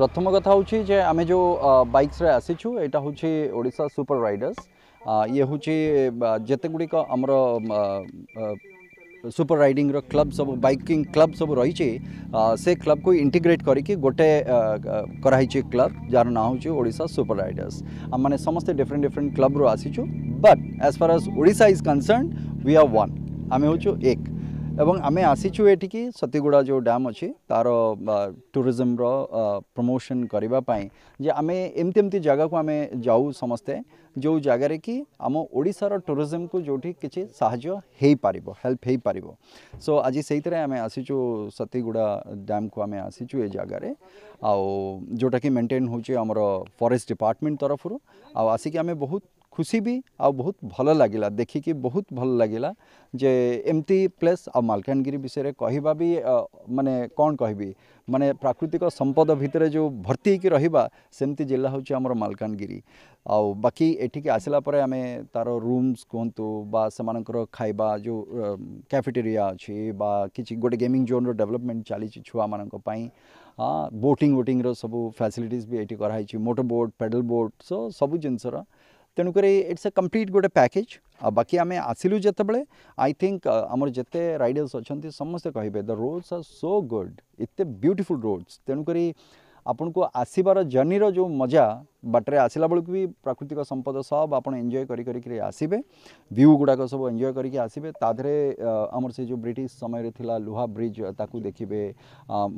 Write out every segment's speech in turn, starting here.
প্রথম কথা হচ্ছে যে আমি যে বাইকসে আসিছু এটা হচ্ছে ওড়িশা সুপার রাইডর্স ইয়ে হচ্ছে যেতেগুড়িক আমার सुपर राइडिंग रो क्लब सब बाइकिंग क्लब सब रही से क्लब को इंटीग्रेट करके गोटे कराई क्लब जार ना हूँ ओडा सुपर राइडर्स आम मैंने समस्ते डिफरेन्ट डिफरेन्ट क्लब रु आसीचु बट एज फार एज ओडा is concern we are one आम हो एक एवं आम आसीचु की सतीगुड़ा जो डैम अच्छी तार टूरीजम प्रमोशन करने जे आम एमती एमती जगह को आम जाऊ समस्ते जो जगार कि आम ओडार टूरीजम को जो भी हो पार हेल्प हो पार सो आज से आम आसीचु सतीगुड़ा डैम को आम आसीचु ये जगार आउ जोटा कि मेन्टेन होमर फरेस्ट डिपार्टमेंट तरफ रू आसिक आम बहुत खुशी भी आ बहुत भल लगे देखिकी बहुत भल लगला जे एमती प्लेस आ मालकानगिरी विषय कहवा भी मानने कौन कह माने प्राकृतिक संपद भितर जो भर्ती होकर रहा सेमती जिला हूँ आम मलकानगि आउ आसला आम तार रूम्स कहतु बात खाइबा जो कैफेटेरिया अच्छी कि गोटे गेमिंग जोन रेवलपमेंट चली छुआ मानी हाँ बोटिंग वोटिंग सब फैसिलिट भी ये कराई motor boat pedal boat so सब जिनसर तेणुक इट्स ए कम्प्लीट गोटे पैकेज आ बाकी आम आसलु जिते बड़े आई थिंक आम जिते रईडर्स अच्छा समस्ते कहे the roads are so good इतने ब्यूटिफुल रोड्स तेणुक আপনক আসিবার জর্নিৰ যো মজা বটৰে আছিলাবলকি প্ৰাকৃতিক সম্পদ সব আপোন এনজয় কৰি কৰি আসিবে ভিউ গুডাক সব এনজয় কৰি কি আসিবে তাধৰে আমৰ সেই যো ব্ৰিটিছ সময়ৰ থিলা লোহা ব্ৰিজ তাকু দেখিবে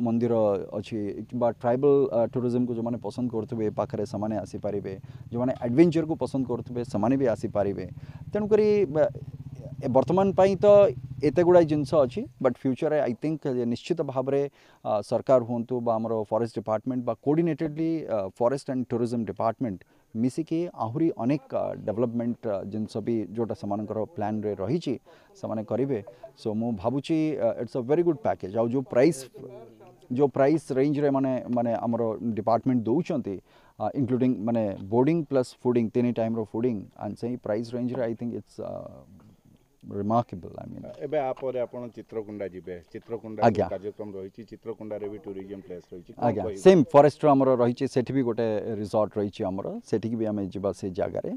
মন্দিৰ অচি কিবা ট্ৰাইবেল ট্যुरিজম কো যো মানে পছন্দ কৰেবে পাখৰে সামানে আসি পাবিবে যো মানে এডভেঞ্চাৰ কো পছন্দ কৰেবে সামানেবি আসি পাবিবে তেনকৰি এ বৰ্তমান পাই তো एत गुड़ाए जिनस अच्छी बट फ्यूचर आई थिंक निश्चित भाव में सरकार हूँ आम फरेस्ट डिपार्टमेंट बा coordinatedly forest and tourism department मिसिके आहुरी अनेक डेवलपमेंट जिनस भी जोटा से प्लान रे रही करेंगे सो मु भावी it's a very good package आ जो प्राइस जो प्राइस रेंज रे माने माने आमर डिपार्टमेंट दौंट इनक्लूडिंग माने बोर्डिंग प्लस फूडिंग तीन टाइम रो फूडिंग एंड सही प्राइस रेंज रे I think it's remarkable I mean एबे आ परे आपण चित्रकुंडा जिबे चित्रकुंडा का कार्यक्रम रही छी चित्रकुंडा रे भी टूरिज्म प्लेस रही छी आ गया सेम फॉरेस्ट हमर रही छी सेठी भी गोटे रिसॉर्ट रही छी हमर सेठी भी हमें जिबा से जगह रे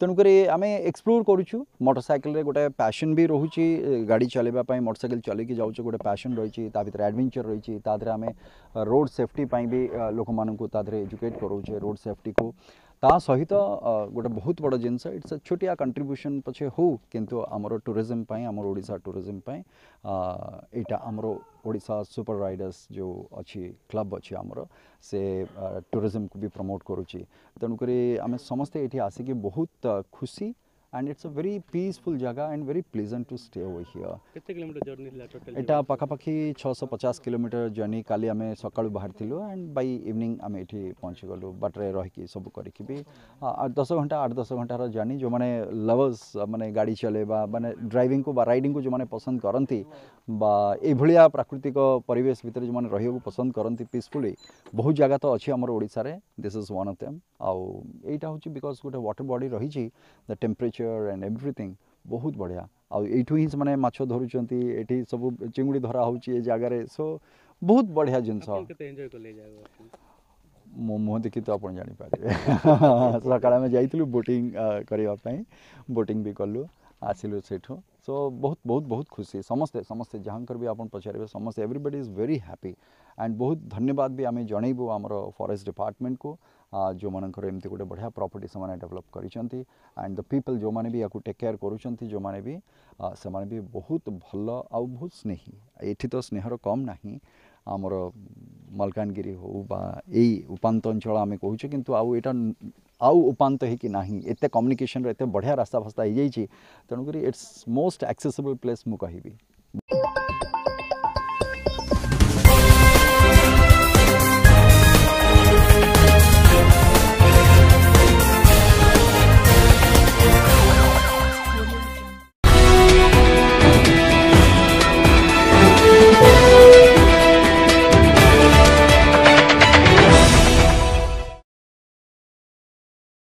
तनु करे हमें एक्सप्लोर करू छु मोटरसाइकिल रे गोटे पैशन भी रहू छी गाड़ी चलेबा पई मोटरसाइकिल चले के जाऊ छु गोटे पैशन रही छी ता भीतर एडवेंचर रही छी ता हमें रोड सेफ्टी पई भी लोक मानन को ता धरे एजुकेट करू छे रोड सेफ्टी को ତା ସହିତ ଗୋଟେ ବହୁତ ବଡ଼ ଜିନିଷ ଇଟ୍ସ ଏ ଛୋଟିଆ କଣ୍ଟ୍ରିବ୍ୟୁସନ୍ ପଛେ ହେଉ କିନ୍ତୁ ଆମର ଟୁରିଜିମ୍ ପାଇଁ ଆମର ଓଡ଼ିଶା ଟୁରିଜିମ୍ ପାଇଁ ଏଇଟା ଆମର ଓଡ଼ିଶା ସୁପର ରାଇଡର୍ସ ଯେଉଁ ଅଛି କ୍ଲବ୍ ଅଛି ଆମର ସେ ଟୁରିଜିମ୍କୁ ବି ପ୍ରମୋଟ୍ କରୁଛି ତେଣୁକରି ଆମେ ସମସ୍ତେ ଏଠି ଆସିକି ବହୁତ ଖୁସି and it's a very peaceful jaga and very pleasant to stay over here. कितने किलोमीटर जर्नी ला टोटल? इटा पकापकी 650 किलोमीटर जर्नी काली हमें सकाळु बाहर थिलु and by evening हमें इठी पहुँची गलु बट रे रही की सब करी की भी हाँ, दस घंटा आठ दस घंटार जर्नी जो मैंने लवर्स मैंने गाड़ी चलेबा मैंने ड्राइविंग को बा राइडिंग को जो मैंने पसंद करती बा एभलिया प्राकृतिक परिवेश भितर जो मैंने रही पसंद करती पीसफुली बहुत जगह तो अच्छी आमर ओडार this is one of them आउ यहाँ हूँ बिकज गोटे वाटर बडी रही the temperature nature and everything बहुत बढ़िया आईठू ही से मैं धरुँच ये सब चिंगुड़ी धरा हो जगार सो बहुत बढ़िया जिनस मो मुह देखी तो आप जापर सका आम जा बोटिंग करने बोट भी कलु आसलु सेठ सो बहुत बहुत बहुत खुशी समस्ते समस्ते जहाँ भी आप पचारे समस्ते everybody is very happy and बहुत धन्यवाद भी आम जनइबू आम फरेस्ट डिपार्टमेंट को जो मानकर गोटे बढ़िया प्रपर्ट से डेभलप कर एंड द पीपल जो मैंने भी या टेक् केयर करुँच जो मैंने भी से बहुत भल आ बहुत स्नेही ये तो स्नेहर कम ना आमर मलकानगि हो अंचल आम कहूचे कि आउ उपात होते ना एत कम्युनिकेसन एत बढ़िया रास्ता फास्ता हो तेणुक इट्स मोस्ट आक्सेसबल प्लेस मुझे कहबी